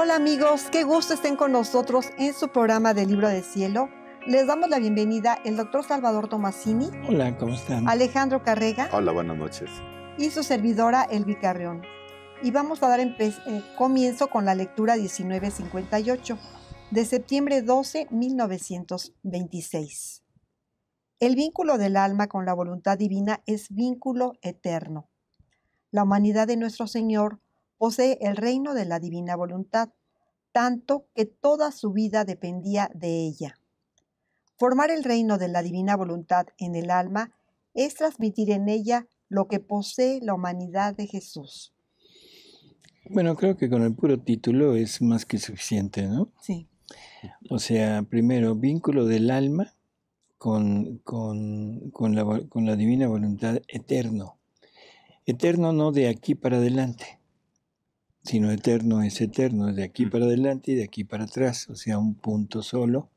Hola amigos, qué gusto estén con nosotros en su programa de Libro de Cielo. Les damos la bienvenida el doctor Salvador Tomasini. Alejandro Carrega. Hola, buenas noches. Y su servidora Elvi Carreón. Y vamos a dar eh, comienzo con la lectura 1958 de septiembre 12, 1926. El vínculo del alma con la voluntad divina es vínculo eterno. La humanidad de nuestro Señor posee el reino de la divina voluntad, tanto que toda su vida dependía de ella. Formar el reino de la divina voluntad en el alma es transmitir en ella lo que posee la humanidad de Jesús. Bueno, creo que con el puro título es más que suficiente, ¿no? Sí. O sea, primero, vínculo del alma con, la, con la divina voluntad eterno. Eterno no de aquí para adelante, sino eterno es eterno, de aquí para adelante y de aquí para atrás, o sea, un punto solo.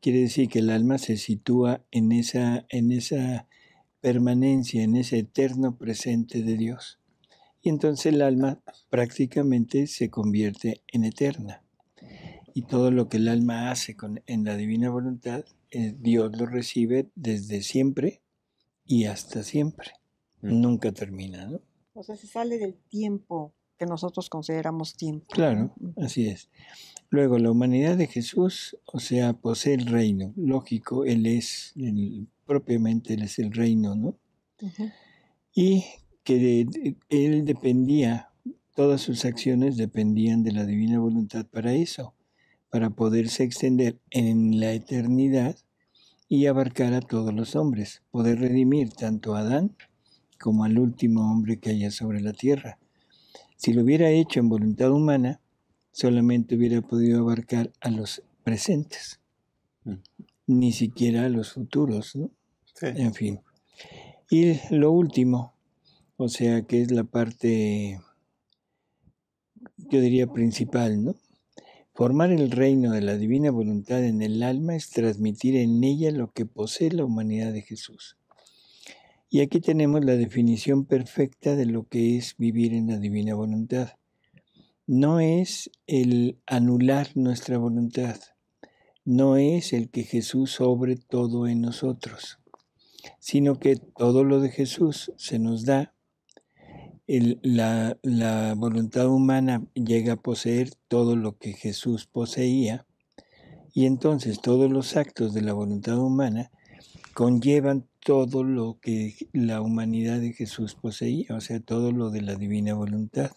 Quiere decir que el alma se sitúa en esa, en esa permanencia, en ese eterno presente de Dios. Y entonces el alma prácticamente se convierte en eterna. Y todo lo que el alma hace con, en la divina voluntad, eh, Dios lo recibe desde siempre y hasta siempre. Nunca termina, ¿no? O sea, se sale del tiempo que nosotros consideramos tiempo. Claro, así es. Luego, la humanidad de Jesús, o sea, posee pues, el reino. Lógico, Él es, propiamente Él es el reino, ¿no? Y que Él dependía, todas sus acciones dependían de la divina voluntad para eso, para poderse extender en la eternidad y abarcar a todos los hombres, poder redimir tanto a Adán como al último hombre que haya sobre la tierra. Si lo hubiera hecho en voluntad humana, solamente hubiera podido abarcar a los presentes, mm. ni siquiera a los futuros, ¿no? En fin. Y lo último, o sea, que es la parte, yo diría, principal, ¿no? Formar el reino de la divina voluntad en el alma es transmitir en ella lo que posee la humanidad de Jesús. Y aquí tenemos la definición perfecta de lo que es vivir en la divina voluntad. No es el anular nuestra voluntad, no es el que Jesús sobre todo en nosotros, sino que todo lo de Jesús se nos da. la voluntad humana llega a poseer todo lo que Jesús poseía y entonces todos los actos de la voluntad humana conllevan todo lo que la humanidad de Jesús poseía, o sea, todo lo de la divina voluntad.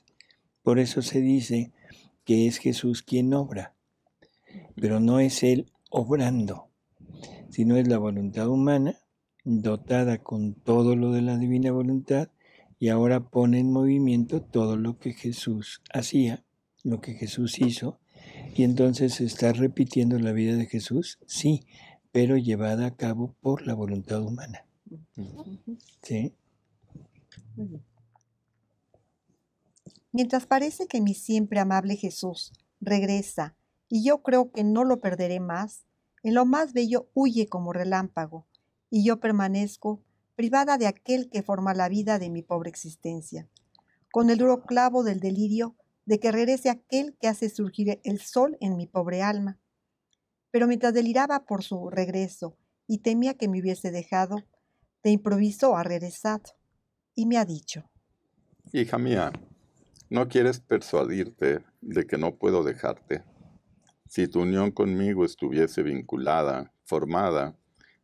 Por eso se dice que es Jesús quien obra, pero no es Él obrando, sino es la voluntad humana dotada con todo lo de la divina voluntad y ahora pone en movimiento todo lo que Jesús hacía, lo que Jesús hizo, y entonces está repitiendo la vida de Jesús, sí, pero llevada a cabo por la voluntad humana. Mientras parece que mi siempre amable Jesús regresa y yo creo que no lo perderé más, en lo más bello huye como relámpago y yo permanezco privada de aquel que forma la vida de mi pobre existencia, con el duro clavo del delirio de que regrese aquel que hace surgir el sol en mi pobre alma pero mientras deliraba por su regreso y temía que me hubiese dejado, de improviso ha regresado y me ha dicho, Hija mía, no quieres persuadirte de que no puedo dejarte. Si tu unión conmigo estuviese vinculada, formada,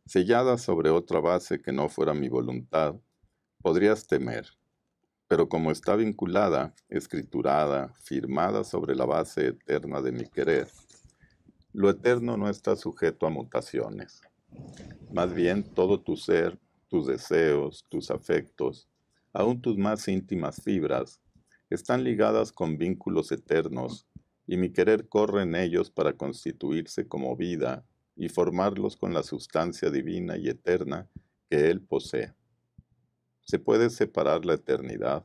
sellada sobre otra base que no fuera mi voluntad, podrías temer. Pero como está vinculada, escriturada, firmada sobre la base eterna de mi querer, lo eterno no está sujeto a mutaciones. Más bien, todo tu ser, tus deseos, tus afectos, aún tus más íntimas fibras, están ligadas con vínculos eternos, y mi querer corre en ellos para constituirse como vida y formarlos con la sustancia divina y eterna que Él posee. Se puede separar la eternidad,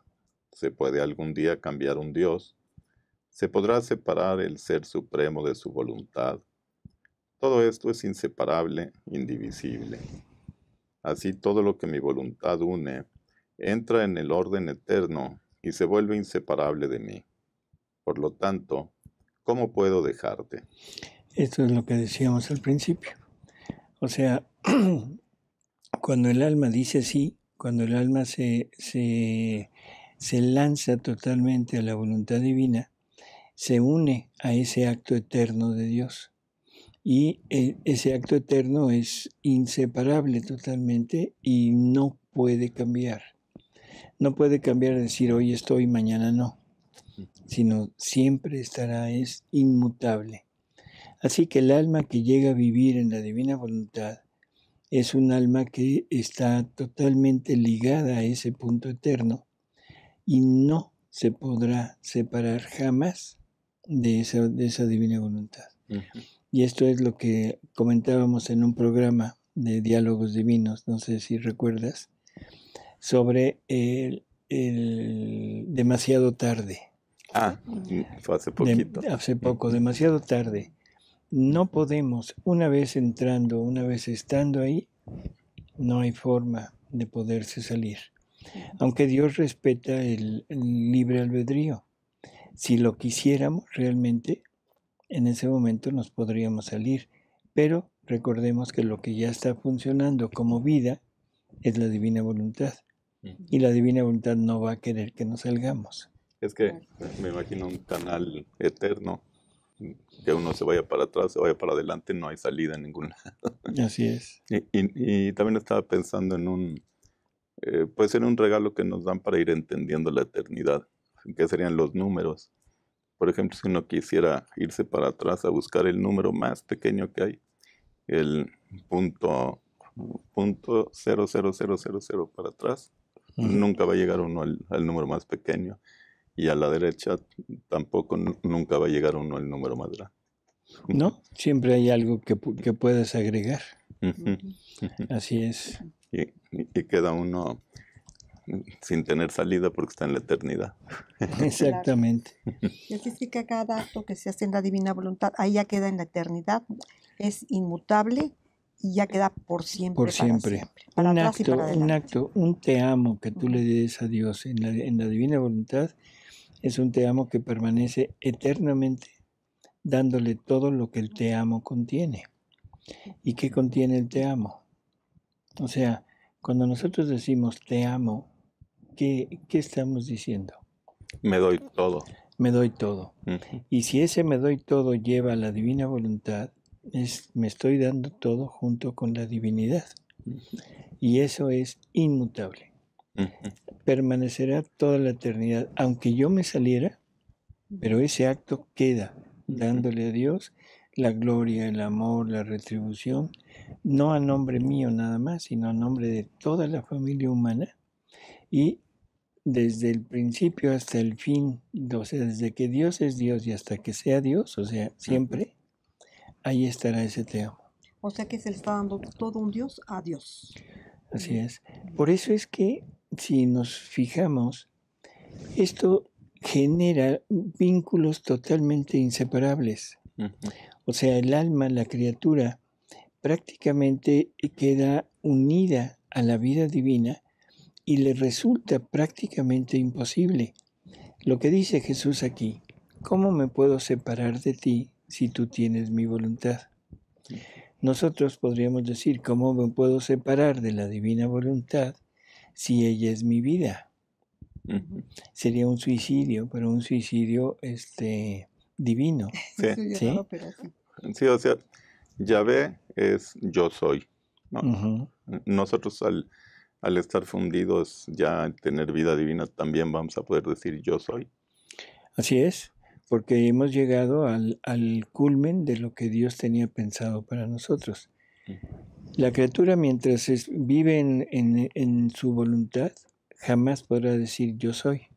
se puede algún día cambiar un Dios, se podrá separar el ser supremo de su voluntad. Todo esto es inseparable, indivisible. Así todo lo que mi voluntad une entra en el orden eterno y se vuelve inseparable de mí. Por lo tanto, ¿cómo puedo dejarte? Esto es lo que decíamos al principio. O sea, cuando el alma dice sí, cuando el alma se, se lanza totalmente a la voluntad divina, se une a ese acto eterno de Dios. Y eh, ese acto eterno es inseparable totalmente y no puede cambiar. No puede cambiar decir hoy estoy, mañana no, sino siempre estará, es inmutable. Así que el alma que llega a vivir en la divina voluntad es un alma que está totalmente ligada a ese punto eterno y no se podrá separar jamás de esa, de esa divina voluntad. Y esto es lo que comentábamos en un programa de diálogos divinos, no sé si recuerdas, sobre el, demasiado tarde. Ah, hace hace poco, demasiado tarde. No podemos, una vez entrando, una vez estando ahí, no hay forma de poderse salir. Aunque Dios respeta el libre albedrío, si lo quisiéramos realmente, en ese momento nos podríamos salir, pero recordemos que lo que ya está funcionando como vida es la divina voluntad. Y la divina voluntad no va a querer que nos salgamos. Es que me imagino un canal eterno, que uno se vaya para atrás, se vaya para adelante, no hay salida en ningún lado. Así es. Y, también estaba pensando en un, eh, puede ser un regalo que nos dan para ir entendiendo la eternidad que serían los números. Por ejemplo, si uno quisiera irse para atrás a buscar el número más pequeño que hay, el punto, punto 00000 para atrás, nunca va a llegar uno al, número más pequeño. Y a la derecha tampoco nunca va a llegar uno al número más grande. No, siempre hay algo que, que puedes agregar. Así es. y, queda uno sin tener salida porque está en la eternidad. Exactamente. Es decir, que cada acto que se hace en la divina voluntad, ahí ya queda en la eternidad, es inmutable y ya queda por siempre. Por siempre. un, acto, un te amo que tú le des a Dios en la, en la divina voluntad es un te amo que permanece eternamente dándole todo lo que el te amo contiene. ¿Y qué contiene el te amo? O sea, cuando nosotros decimos te amo, ¿qué, estamos diciendo? Me doy todo. Me doy todo. Y si ese me doy todo lleva a la divina voluntad, es, me estoy dando todo junto con la divinidad. Y eso es inmutable. Permanecerá toda la eternidad, aunque yo me saliera, pero ese acto queda, dándole a Dios la gloria, el amor, la retribución, no a nombre mío nada más, sino a nombre de toda la familia humana y desde el principio hasta el fin, o sea, desde que Dios es Dios y hasta que sea Dios, o sea, siempre, ahí estará ese teo. O sea que se está dando todo un Dios a Dios. Así es. Por eso es que si nos fijamos, esto genera vínculos totalmente inseparables. O sea, el alma, la criatura, prácticamente queda unida a la vida divina y le resulta prácticamente imposible. Lo que dice Jesús aquí, ¿cómo me puedo separar de ti si tú tienes mi voluntad? Nosotros podríamos decir, ¿cómo me puedo separar de la divina voluntad si ella es mi vida? Sería un suicidio, pero un suicidio este, divino. Sí. ¿Sí? o sea, Yahvé es yo soy. Nosotros al al estar fundidos, ya tener vida divina, también vamos a poder decir yo soy. Así es, porque hemos llegado al, culmen de lo que Dios tenía pensado para nosotros. La criatura mientras vive en, su voluntad, jamás podrá decir yo soy.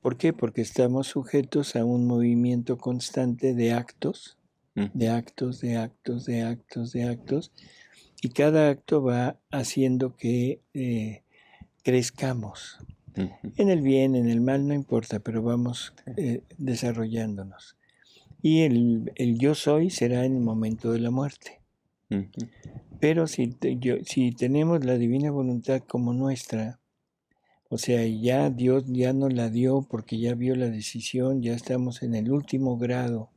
¿Por qué? Porque estamos sujetos a un movimiento constante de actos, de actos, de actos, de actos, de actos, y cada acto va haciendo que eh, crezcamos. En el bien, en el mal, no importa, pero vamos eh, desarrollándonos. Y el, yo soy será en el momento de la muerte. Pero si, si tenemos la divina voluntad como nuestra, o sea, ya Dios ya nos la dio porque ya vio la decisión, ya estamos en el último grado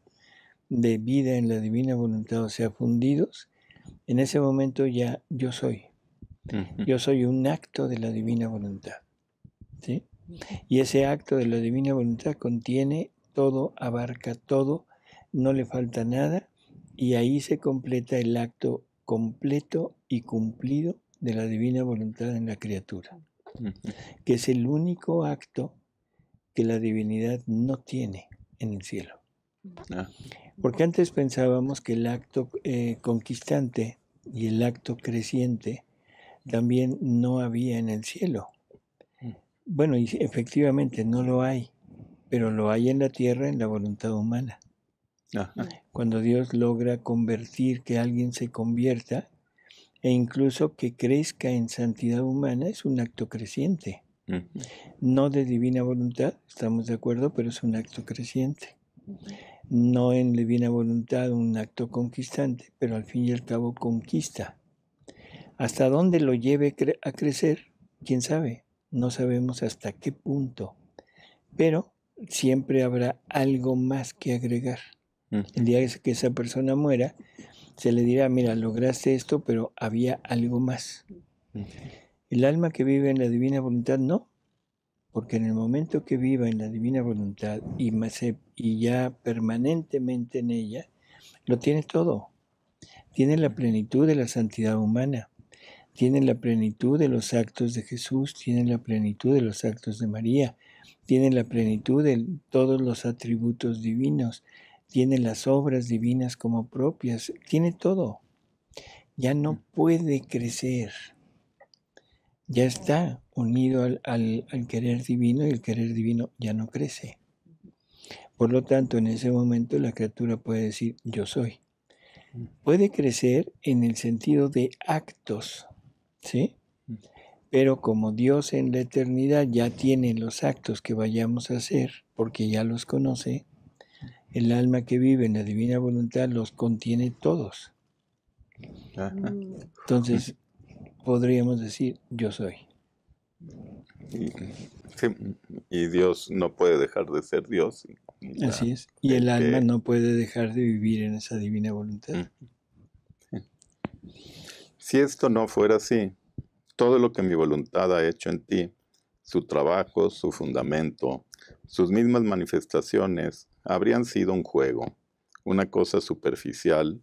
de vida en la divina voluntad, o sea, fundidos, en ese momento ya yo soy. Yo soy un acto de la divina voluntad. ¿sí? Y ese acto de la divina voluntad contiene todo, abarca todo, no le falta nada, y ahí se completa el acto completo y cumplido de la divina voluntad en la criatura, que es el único acto que la divinidad no tiene en el cielo. Ah. Porque antes pensábamos que el acto eh, conquistante y el acto creciente también no había en el cielo. Mm. Bueno, y efectivamente no lo hay, pero lo hay en la tierra en la voluntad humana. Mm. Cuando Dios logra convertir, que alguien se convierta e incluso que crezca en santidad humana, es un acto creciente. Mm. No de divina voluntad, estamos de acuerdo, pero es un acto creciente no en divina voluntad un acto conquistante, pero al fin y al cabo conquista. Hasta dónde lo lleve a crecer, quién sabe, no sabemos hasta qué punto, pero siempre habrá algo más que agregar. El día que esa persona muera, se le dirá, mira, lograste esto, pero había algo más. El alma que vive en la divina voluntad no, porque en el momento que viva en la divina voluntad y, y ya permanentemente en ella, lo tiene todo. Tiene la plenitud de la santidad humana, tiene la plenitud de los actos de Jesús, tiene la plenitud de los actos de María, tiene la plenitud de todos los atributos divinos, tiene las obras divinas como propias, tiene todo. Ya no mm. puede crecer, ya está unido al, querer divino y el querer divino ya no crece. Por lo tanto, en ese momento la criatura puede decir yo soy. Puede crecer en el sentido de actos, ¿sí? Pero como Dios en la eternidad ya tiene los actos que vayamos a hacer, porque ya los conoce, el alma que vive en la divina voluntad los contiene todos. Mm. Entonces, podríamos decir yo soy. Y, Dios no puede dejar de ser Dios. Así es. Y el alma no puede dejar de vivir en esa divina voluntad. Mm. Si esto no fuera así, todo lo que mi voluntad ha hecho en ti, su trabajo, su fundamento, sus mismas manifestaciones, habrían sido un juego, una cosa superficial,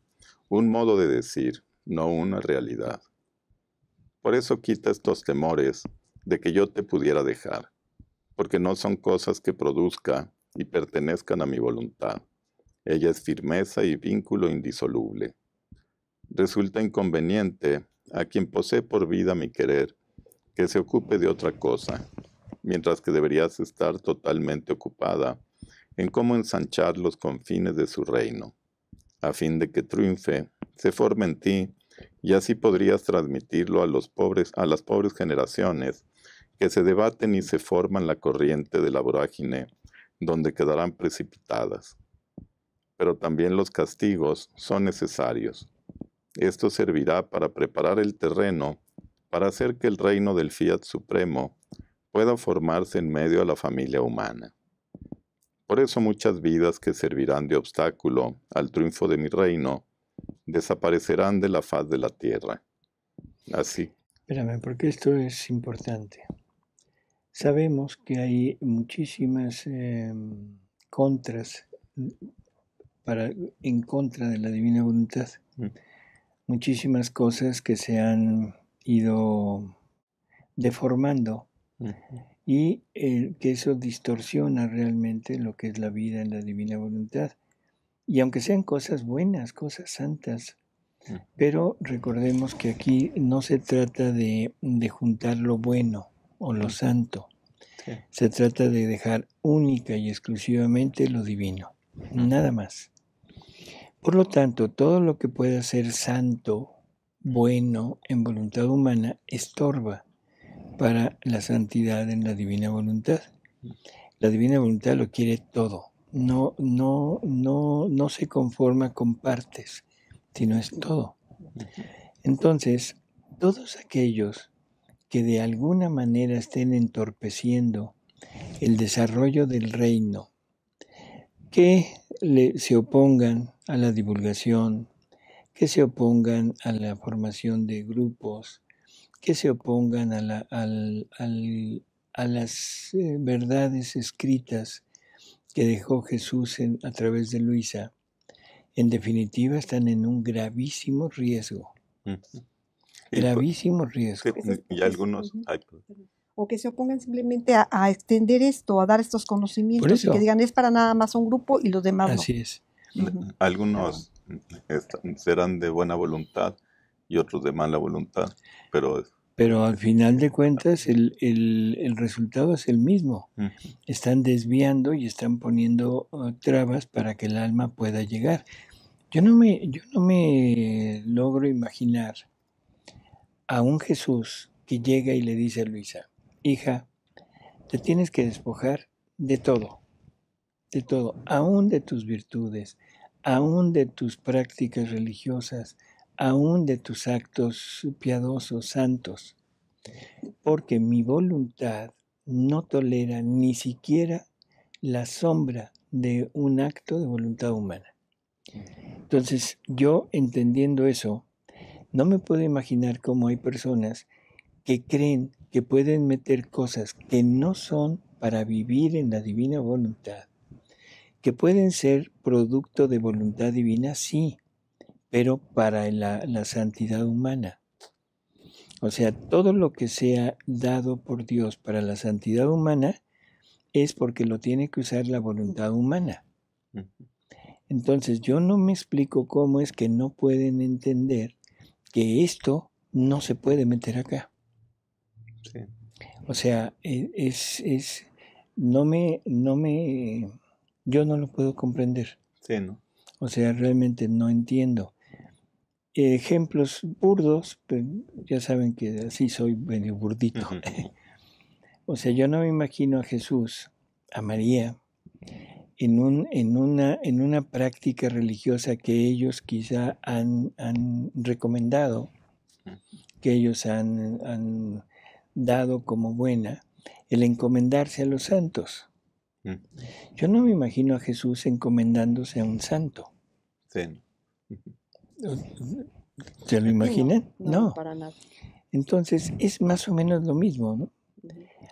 un modo de decir, no una realidad. Por eso quita estos temores de que yo te pudiera dejar, porque no son cosas que produzca y pertenezcan a mi voluntad. Ella es firmeza y vínculo indisoluble. Resulta inconveniente a quien posee por vida mi querer que se ocupe de otra cosa, mientras que deberías estar totalmente ocupada en cómo ensanchar los confines de su reino, a fin de que triunfe, se forme en ti y así podrías transmitirlo a, los pobres, a las pobres generaciones que se debaten y se forman la corriente de la vorágine, donde quedarán precipitadas. Pero también los castigos son necesarios. Esto servirá para preparar el terreno para hacer que el reino del Fiat Supremo pueda formarse en medio de la familia humana. Por eso muchas vidas que servirán de obstáculo al triunfo de mi reino desaparecerán de la faz de la tierra. Así. Espérame, porque esto es importante. Sabemos que hay muchísimas em, contras mm, para, en contra de la divina voluntad. Mm. Muchísimas cosas que se han ido deformando y eh, que eso distorsiona realmente lo que es la vida en la divina voluntad y aunque sean cosas buenas, cosas santas, pero recordemos que aquí no se trata de, juntar lo bueno o lo santo, se trata de dejar única y exclusivamente lo divino, nada más. Por lo tanto, todo lo que pueda ser santo, bueno, en voluntad humana, estorba para la santidad en la divina voluntad. La divina voluntad lo quiere todo no, no, no, no se conforma con partes, sino es todo. Entonces, todos aquellos que de alguna manera estén entorpeciendo el desarrollo del reino, que se opongan a la divulgación, que se opongan a la formación de grupos, que se opongan a las eh, verdades escritas que dejó Jesús a través de Luisa, en definitiva están en un gravísimo riesgo. Pues, gravísimo riesgo. Y algunos... o que se opongan simplemente a, extender esto, a dar estos conocimientos y que digan es para nada más un grupo y los demás. Así es. Mm, algunos mm, serán de buena voluntad y otros de mala voluntad, pero pero al final de cuentas el, resultado es el mismo. Están desviando y están poniendo ah, trabas para que el alma pueda llegar. Yo no me, yo no me logro imaginar a un Jesús que llega y le dice a Luisa, hija, te tienes que despojar de todo, de todo, aún de tus virtudes, aún de tus prácticas religiosas, aún de tus actos piadosos, santos, porque mi voluntad no tolera ni siquiera la sombra de un acto de voluntad humana. Entonces, yo entendiendo eso, no me puedo imaginar cómo hay personas que creen que pueden meter cosas que no son para vivir en la divina voluntad, que pueden ser producto de voluntad divina, sí, pero para la, santidad humana. O sea, todo lo que sea dado por Dios para la santidad humana es porque lo tiene que usar la voluntad humana. Entonces, yo no me explico cómo es que no pueden entender que esto no se puede meter acá. O sea, e, es, es, no me, no me, yo no lo puedo comprender. O sea, realmente no entiendo ejemplos burdos, pues, ya saben que así soy medio burdito. o sea, yo no me imagino a Jesús, a María, en, un, en, una, en una práctica religiosa que ellos quizá han, recomendado, que ellos han, dado como buena, el encomendarse a los santos. Mm. Yo no me imagino a Jesús encomendándose a un santo. Sí. ¿Se lo imaginan? No, Entonces es más o menos lo mismo, ¿no?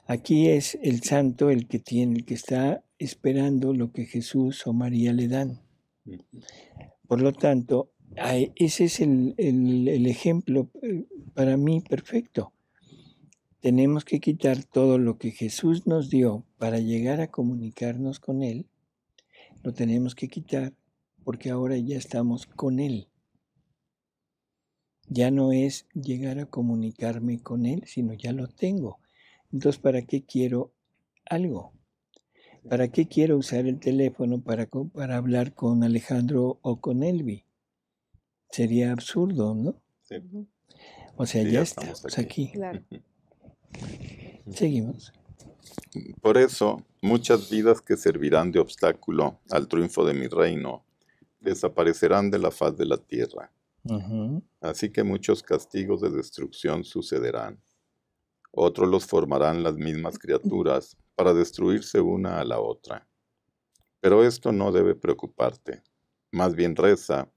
Aquí es el santo el que tiene, el que está esperando lo que Jesús o María le dan. Por lo tanto, ese es el ejemplo eh, para mí perfecto. Tenemos que quitar todo lo que Jesús nos dio para llegar a comunicarnos con Él. Lo tenemos que quitar porque ahora ya estamos con Él. Ya no es llegar a comunicarme con Él, sino ya lo tengo. Entonces, ¿para qué quiero algo? ¿Para qué quiero usar el teléfono para, para hablar con Alejandro o con Elvi? Sería absurdo, ¿no? O sea, ya, está estamos aquí. Seguimos. Por eso, muchas vidas que servirán de obstáculo al triunfo de mi reino desaparecerán de la faz de la tierra. Así que muchos castigos de destrucción sucederán. Otros los formarán las mismas criaturas para destruirse una a la otra. Pero esto no debe preocuparte. Más bien reza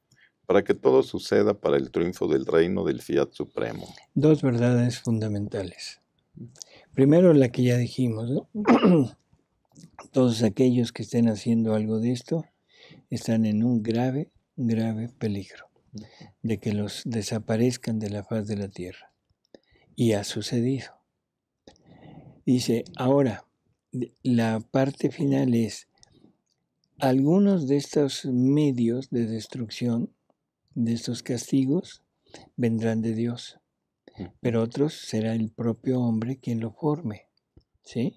para que todo suceda para el triunfo del reino del Fiat Supremo. Dos verdades fundamentales. Primero la que ya dijimos, todos aquellos que estén haciendo algo de esto están en un grave, grave peligro de que los desaparezcan de la faz de la tierra. Y ha sucedido. Dice, ahora, la parte final es, algunos de estos medios de destrucción, de estos castigos, vendrán de Dios, pero otros será el propio hombre quien lo forme, ¿sí?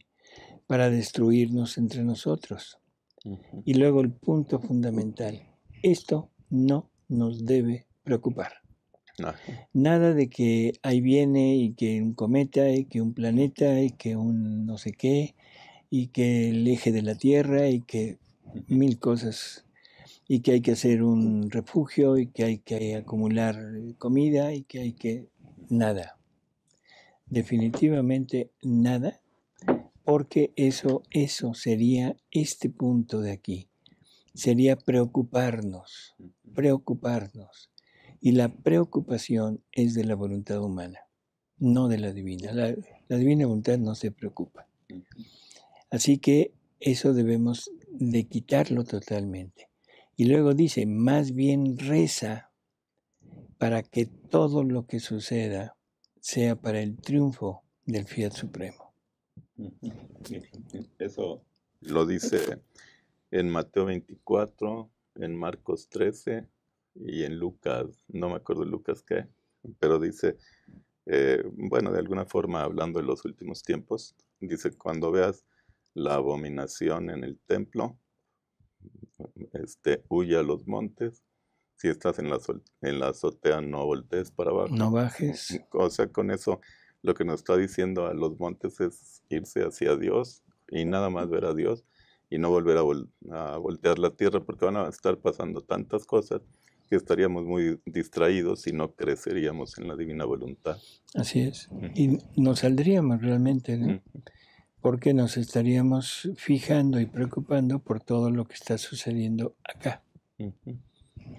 Para destruirnos entre nosotros. Y luego el punto fundamental, esto no nos debe preocupar. Nada de que ahí viene y que un cometa y que un planeta y que un no sé qué y que el eje de la Tierra y que mil cosas y que hay que hacer un refugio y que hay que acumular comida y que hay que nada. Definitivamente nada, porque eso eso sería este punto de aquí sería preocuparnos, preocuparnos. Y la preocupación es de la voluntad humana, no de la divina. La, divina voluntad no se preocupa. Así que eso debemos de quitarlo totalmente. Y luego dice, más bien reza para que todo lo que suceda sea para el triunfo del Fiat Supremo. Eso lo dice en Mateo 24, en Marcos 13 y en Lucas, no me acuerdo Lucas qué, pero dice, eh, bueno, de alguna forma hablando de los últimos tiempos, dice, cuando veas la abominación en el templo, este, huye a los montes, si estás en la, en la azotea no voltees para abajo. No bajes. O sea, con eso lo que nos está diciendo a los montes es irse hacia Dios y nada más ver a Dios y no volver a, voltear la tierra porque van a estar pasando tantas cosas que estaríamos muy distraídos y no creceríamos en la divina voluntad. Así es. Y nos saldríamos realmente, Porque nos estaríamos fijando y preocupando por todo lo que está sucediendo acá.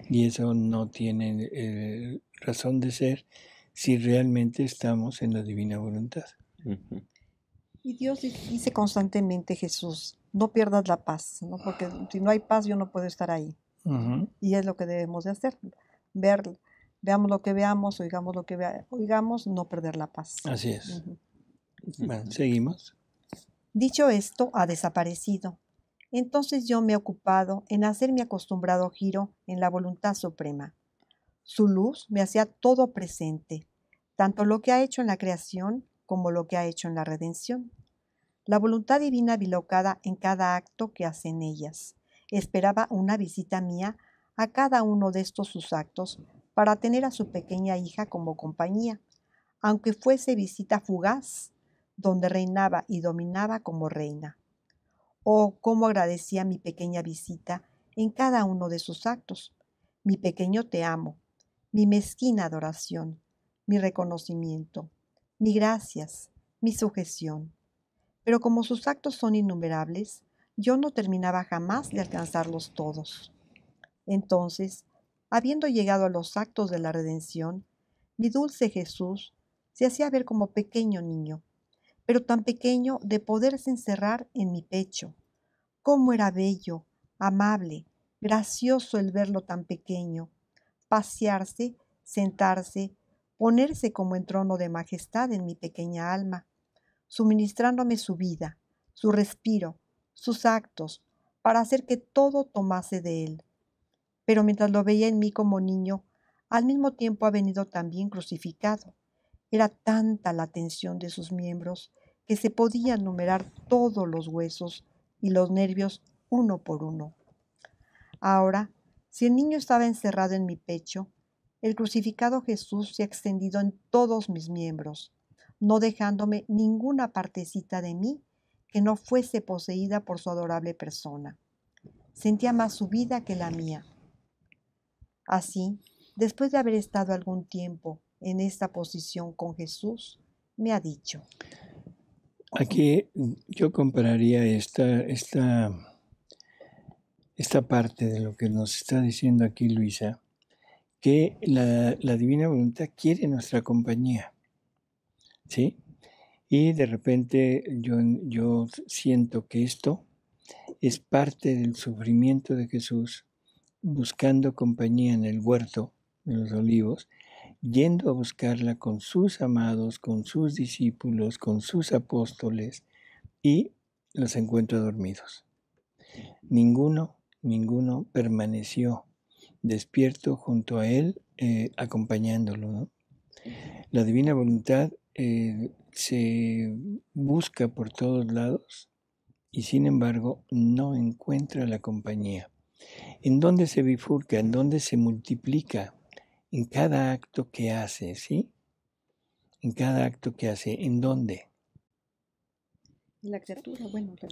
Y eso no tiene eh, razón de ser si realmente estamos en la divina voluntad. Y Dios dice constantemente, Jesús, no pierdas la paz, porque si no hay paz yo no puedo estar ahí. Y es lo que debemos de hacer, ver, veamos lo que veamos, oigamos lo que veamos, oigamos, no perder la paz. Así es. bueno, seguimos. Dicho esto, ha desaparecido. Entonces yo me he ocupado en hacer mi acostumbrado giro en la voluntad suprema. Su luz me hacía todo presente, tanto lo que ha hecho en la creación como lo que ha hecho en la redención la voluntad divina bilocada en cada acto que hacen ellas. Esperaba una visita mía a cada uno de estos sus actos para tener a su pequeña hija como compañía, aunque fuese visita fugaz, donde reinaba y dominaba como reina. Oh, cómo agradecía mi pequeña visita en cada uno de sus actos, mi pequeño te amo, mi mezquina adoración, mi reconocimiento, mi gracias, mi sujeción pero como sus actos son innumerables, yo no terminaba jamás de alcanzarlos todos. Entonces, habiendo llegado a los actos de la redención, mi dulce Jesús se hacía ver como pequeño niño, pero tan pequeño de poderse encerrar en mi pecho. Cómo era bello, amable, gracioso el verlo tan pequeño, pasearse, sentarse, ponerse como en trono de majestad en mi pequeña alma suministrándome su vida, su respiro, sus actos, para hacer que todo tomase de él. Pero mientras lo veía en mí como niño, al mismo tiempo ha venido también crucificado. Era tanta la tensión de sus miembros que se podían numerar todos los huesos y los nervios uno por uno. Ahora, si el niño estaba encerrado en mi pecho, el crucificado Jesús se ha extendido en todos mis miembros no dejándome ninguna partecita de mí que no fuese poseída por su adorable persona. Sentía más su vida que la mía. Así, después de haber estado algún tiempo en esta posición con Jesús, me ha dicho. Aquí yo compararía esta, esta parte de lo que nos está diciendo aquí Luisa, que la, la divina voluntad quiere nuestra compañía ¿sí? Y de repente yo, yo siento que esto es parte del sufrimiento de Jesús buscando compañía en el huerto de los olivos, yendo a buscarla con sus amados, con sus discípulos, con sus apóstoles, y los encuentro dormidos. Ninguno, ninguno permaneció despierto junto a él, eh, acompañándolo. La divina voluntad eh, se busca por todos lados y sin embargo no encuentra la compañía. ¿En dónde se bifurca? ¿En dónde se multiplica? En cada acto que hace, ¿sí? En cada acto que hace. ¿En dónde?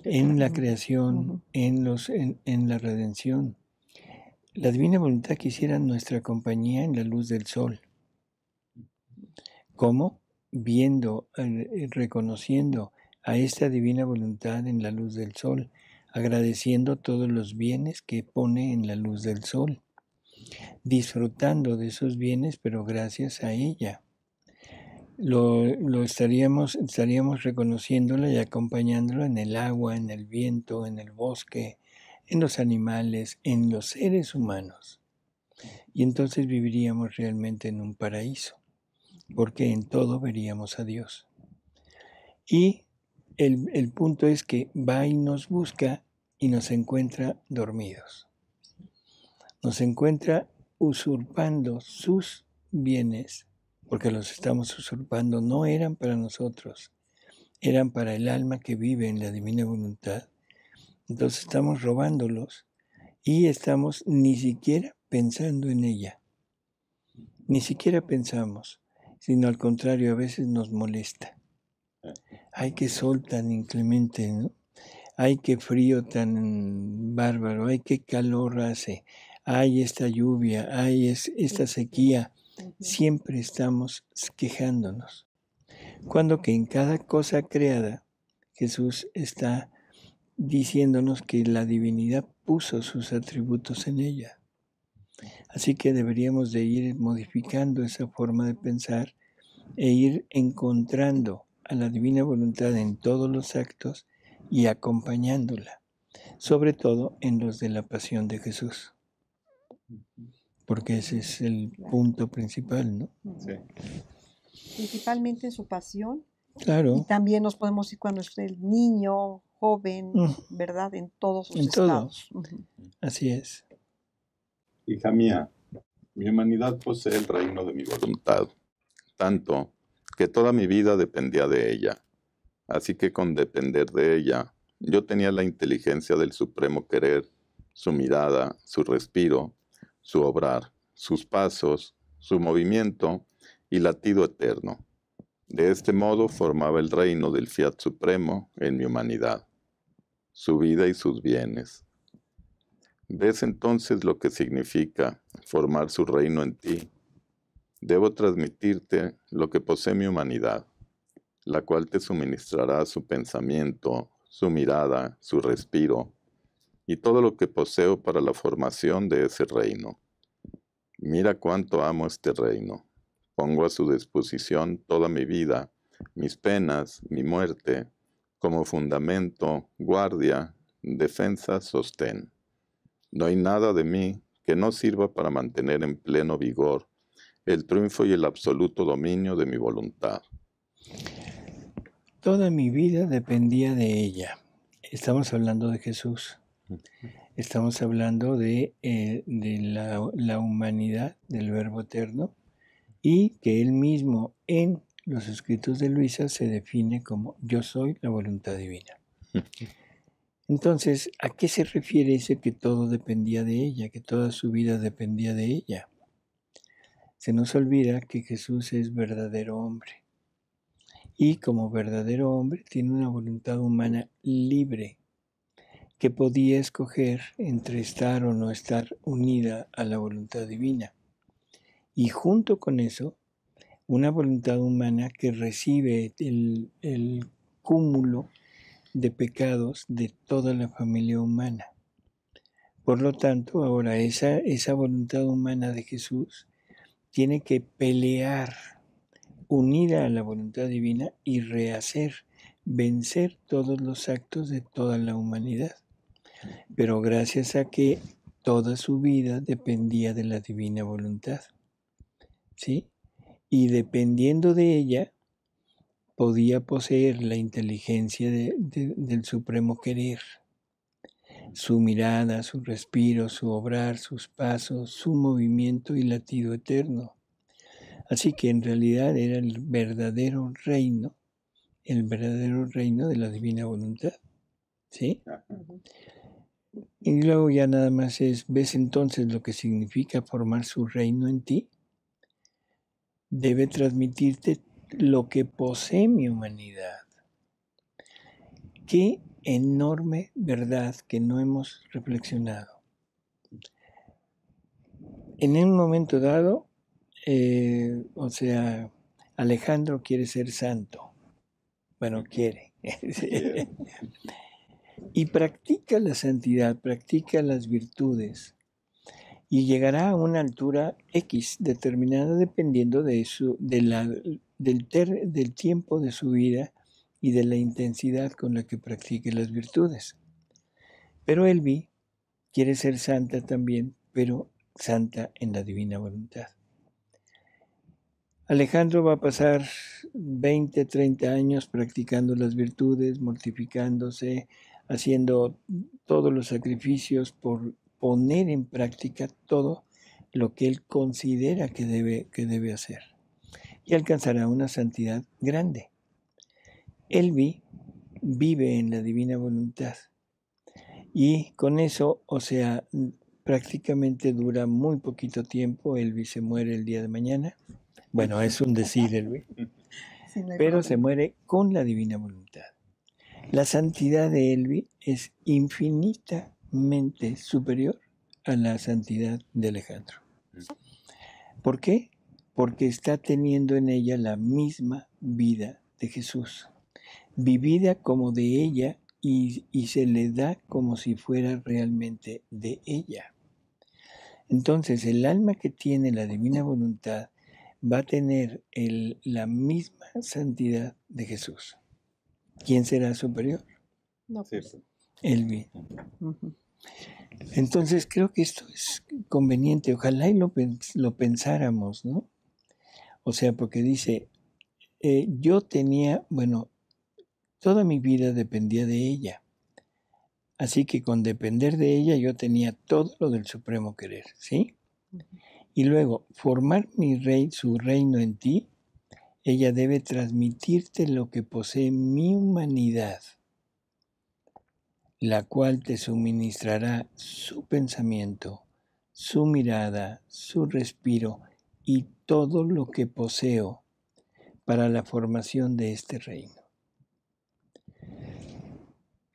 En la bueno. creación, en, los, en, en la redención. La divina voluntad quisiera nuestra compañía en la luz del sol. ¿Cómo? viendo, eh, eh, reconociendo a esta divina voluntad en la luz del sol, agradeciendo todos los bienes que pone en la luz del sol, disfrutando de esos bienes, pero gracias a ella. Lo, estaríamos, estaríamos reconociéndola y acompañándola en el agua, en el viento, en el bosque, en los animales, en los seres humanos. Y entonces viviríamos realmente en un paraíso porque en todo veríamos a Dios. Y el, punto es que va y nos busca y nos encuentra dormidos. Nos encuentra usurpando sus bienes, porque los estamos usurpando, no eran para nosotros, eran para el alma que vive en la divina voluntad. Entonces estamos robándolos y estamos ni siquiera pensando en ella. Ni siquiera pensamos sino al contrario, a veces nos molesta. Hay que sol tan inclemente, hay Ay, frío tan bárbaro, hay qué calor hace, hay esta lluvia, hay esta sequía. Siempre estamos quejándonos. Cuando que en cada cosa creada, Jesús está diciéndonos que la divinidad puso sus atributos en ella. Así que deberíamos de ir modificando esa forma de pensar e ir encontrando a la divina voluntad en todos los actos y acompañándola, sobre todo en los de la pasión de Jesús, porque ese es el punto principal, ¿no? Sí. Principalmente en su pasión. Claro. también nos podemos ir cuando es el niño, joven, ¿verdad? En todos sus estados. Así es. Hija mía, mi humanidad posee el reino de mi voluntad, tanto que toda mi vida dependía de ella. Así que con depender de ella, yo tenía la inteligencia del supremo querer, su mirada, su respiro, su obrar, sus pasos, su movimiento y latido eterno. De este modo formaba el reino del Fiat Supremo en mi humanidad, su vida y sus bienes, ¿Ves entonces lo que significa formar su reino en ti? Debo transmitirte lo que posee mi humanidad, la cual te suministrará su pensamiento, su mirada, su respiro y todo lo que poseo para la formación de ese reino. Mira cuánto amo este reino. Pongo a su disposición toda mi vida, mis penas, mi muerte, como fundamento, guardia, defensa, sostén. No hay nada de mí que no sirva para mantener en pleno vigor el triunfo y el absoluto dominio de mi voluntad. Toda mi vida dependía de ella. Estamos hablando de Jesús. Estamos hablando de, eh, la, humanidad del Verbo Eterno y que él mismo en los escritos de Luisa se define como yo soy la voluntad divina. Entonces, ¿a qué se refiere ese que todo dependía de ella, que toda su vida dependía de ella? Se nos olvida que Jesús es verdadero hombre y como verdadero hombre tiene una voluntad humana libre que podía escoger entre estar o no estar unida a la voluntad divina. Y junto con eso, una voluntad humana que recibe el, cúmulo de pecados de toda la familia humana. Por lo tanto, ahora esa, esa voluntad humana de Jesús tiene que pelear, unida a la voluntad divina y rehacer, vencer todos los actos de toda la humanidad. Pero gracias a que toda su vida dependía de la divina voluntad. ¿Sí? Y dependiendo de ella, podía poseer la inteligencia del supremo querer. Su mirada, su respiro, su obrar, sus pasos, su movimiento y latido eterno. Así que en realidad era el verdadero reino, el verdadero reino de la divina voluntad. ¿Sí? Y luego ya nada más es, ¿ves entonces lo que significa formar su reino en ti? Debe transmitirte lo que posee mi humanidad. Qué enorme verdad que no hemos reflexionado. En un momento dado, eh, o sea, Alejandro quiere ser santo. Bueno, quiere. y practica la santidad, practica las virtudes. Y llegará a una altura X determinada dependiendo de, su, de la del, del tiempo de su vida y de la intensidad con la que practique las virtudes. Pero Elvi quiere ser santa también, pero santa en la divina voluntad. Alejandro va a pasar 20, 30 años practicando las virtudes, mortificándose, haciendo todos los sacrificios por poner en práctica todo lo que él considera que debe, que debe hacer y alcanzará una santidad grande. Elvi vive en la divina voluntad y con eso, o sea, prácticamente dura muy poquito tiempo. Elvi se muere el día de mañana. Bueno, es un decir, Elvi. Pero se muere con la divina voluntad. La santidad de Elvi es infinitamente superior a la santidad de Alejandro. ¿Por qué? porque está teniendo en ella la misma vida de Jesús, vivida como de ella y, se le da como si fuera realmente de ella. Entonces el alma que tiene la divina voluntad va a tener la misma santidad de Jesús. ¿Quién será superior? No. Pues. El bien. Entonces creo que esto es conveniente, ojalá y lo, lo pensáramos, ¿no? O sea, porque dice, eh, yo tenía, bueno, toda mi vida dependía de ella. Así que con depender de ella yo tenía todo lo del supremo querer, ¿sí? Y luego, formar mi rey, su reino en ti, ella debe transmitirte lo que posee mi humanidad, la cual te suministrará su pensamiento, su mirada, su respiro y todo lo que poseo para la formación de este reino.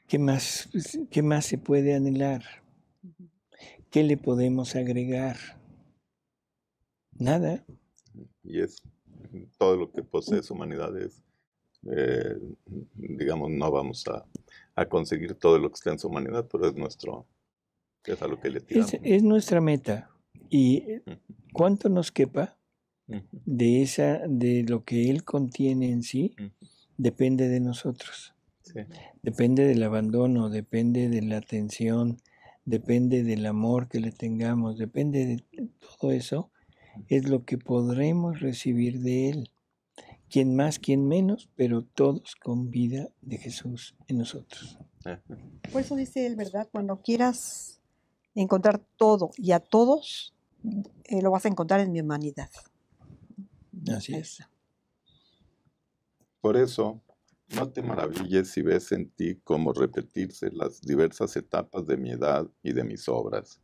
¿Qué más, pues, qué más se puede anhelar? ¿Qué le podemos agregar? Nada. Y es todo lo que posee su humanidad es, eh, digamos, no vamos a, conseguir todo lo que está en su humanidad, pero es nuestro, que le es nuestra meta. Y cuánto nos quepa de esa, de lo que él contiene en sí, depende de nosotros. Depende del abandono, depende de la atención, depende del amor que le tengamos, depende de todo eso, es lo que podremos recibir de Él. Quien más, quien menos, pero todos con vida de Jesús en nosotros. Por eso dice él, verdad, cuando quieras encontrar todo y a todos eh, lo vas a encontrar en mi humanidad. Así es. Por eso, no te maravilles si ves en ti como repetirse las diversas etapas de mi edad y de mis obras.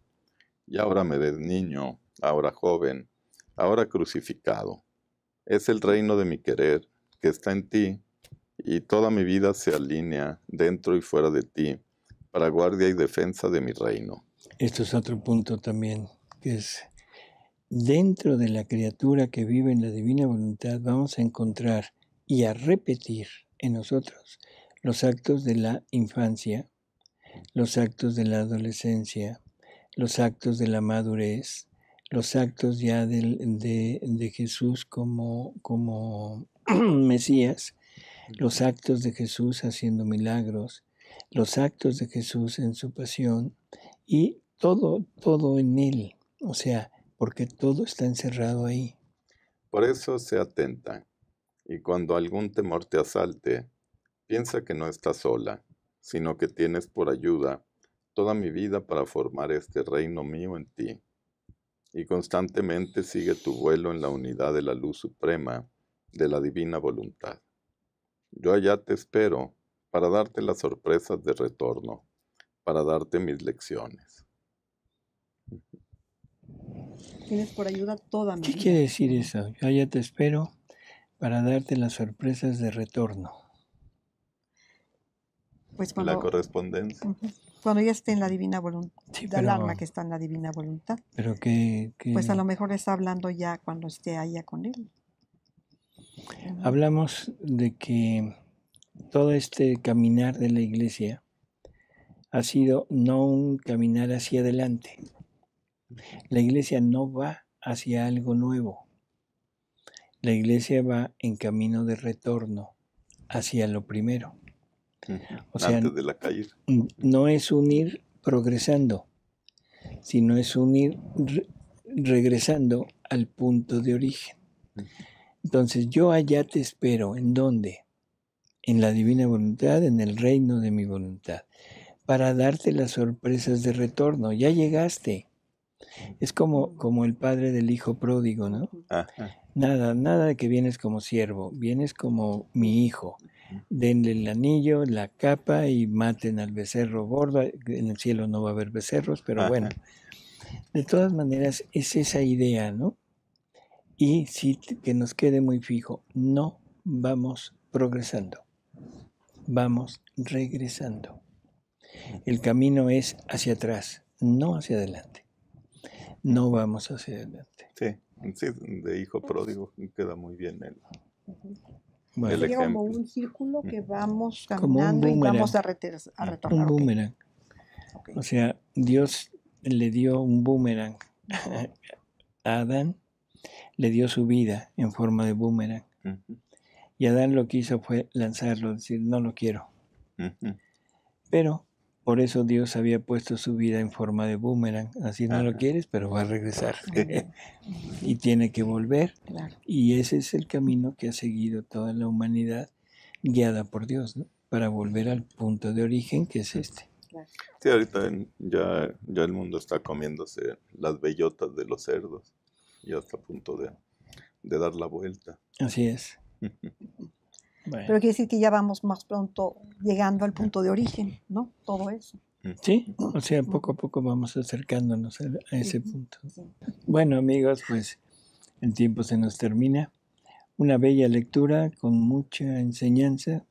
Y ahora me ves niño, ahora joven, ahora crucificado. Es el reino de mi querer que está en ti y toda mi vida se alinea dentro y fuera de ti para guardia y defensa de mi reino esto es otro punto también, que es dentro de la criatura que vive en la divina voluntad vamos a encontrar y a repetir en nosotros los actos de la infancia, los actos de la adolescencia, los actos de la madurez, los actos ya de, Jesús como, como Mesías, los actos de Jesús haciendo milagros, los actos de Jesús en su pasión y todo, todo en él, o sea, porque todo está encerrado ahí. Por eso se atenta, y cuando algún temor te asalte, piensa que no estás sola, sino que tienes por ayuda toda mi vida para formar este reino mío en ti. Y constantemente sigue tu vuelo en la unidad de la luz suprema, de la divina voluntad. Yo allá te espero para darte las sorpresas de retorno, para darte mis lecciones. Tienes por ayuda toda mi ¿Qué quiere decir eso? Yo allá te espero para darte las sorpresas de retorno. Pues la correspondencia. Cuando ya esté en la divina voluntad, sí, que está en la divina voluntad. Pero que, Pues a lo mejor está hablando ya cuando esté allá con él. Hablamos de que todo este caminar de la iglesia ha sido no un caminar hacia adelante, la iglesia no va hacia algo nuevo. La iglesia va en camino de retorno hacia lo primero. O sea, Antes de la calle. no es unir progresando, sino es unir ir regresando al punto de origen. Entonces yo allá te espero. ¿En dónde? En la divina voluntad, en el reino de mi voluntad, para darte las sorpresas de retorno. Ya llegaste. Es como, como el padre del hijo pródigo, ¿no? Ah. Nada, nada de que vienes como siervo, vienes como mi hijo. Denle el anillo, la capa y maten al becerro gordo. En el cielo no va a haber becerros, pero bueno. De todas maneras, es esa idea, ¿no? Y sí, que nos quede muy fijo, no vamos progresando, vamos regresando. El camino es hacia atrás, no hacia adelante no vamos hacia adelante. Sí, de hijo pródigo queda muy bien él. Bueno, como un círculo que vamos caminando y vamos a, retornar. Un boomerang. O sea, Dios le dio un boomerang a Adán, le dio su vida en forma de boomerang. Y Adán lo que hizo fue lanzarlo, decir, no lo quiero. Pero por eso Dios había puesto su vida en forma de boomerang. Así no lo quieres, pero va a regresar. y tiene que volver. Y ese es el camino que ha seguido toda la humanidad, guiada por Dios, para volver al punto de origen que es este. Sí, ahorita ya, ya el mundo está comiéndose las bellotas de los cerdos. y hasta a punto de, de dar la vuelta. Así es. Pero quiere decir que ya vamos más pronto llegando al punto de origen, ¿no? Todo eso. Sí, o sea, poco a poco vamos acercándonos a ese punto. Bueno, amigos, pues el tiempo se nos termina. Una bella lectura con mucha enseñanza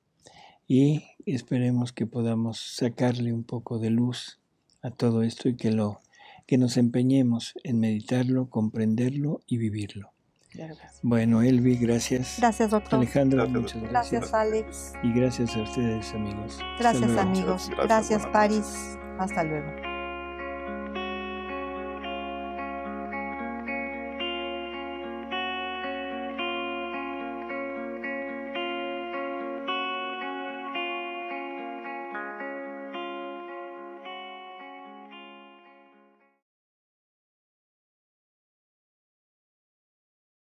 y esperemos que podamos sacarle un poco de luz a todo esto y que lo que nos empeñemos en meditarlo, comprenderlo y vivirlo. Bueno, Elvi, gracias. Gracias, doctor. Alejandro, muchas gracias. Gracias, Alex. Y gracias a ustedes, amigos. Gracias, amigos. Gracias, gracias París. Hasta luego.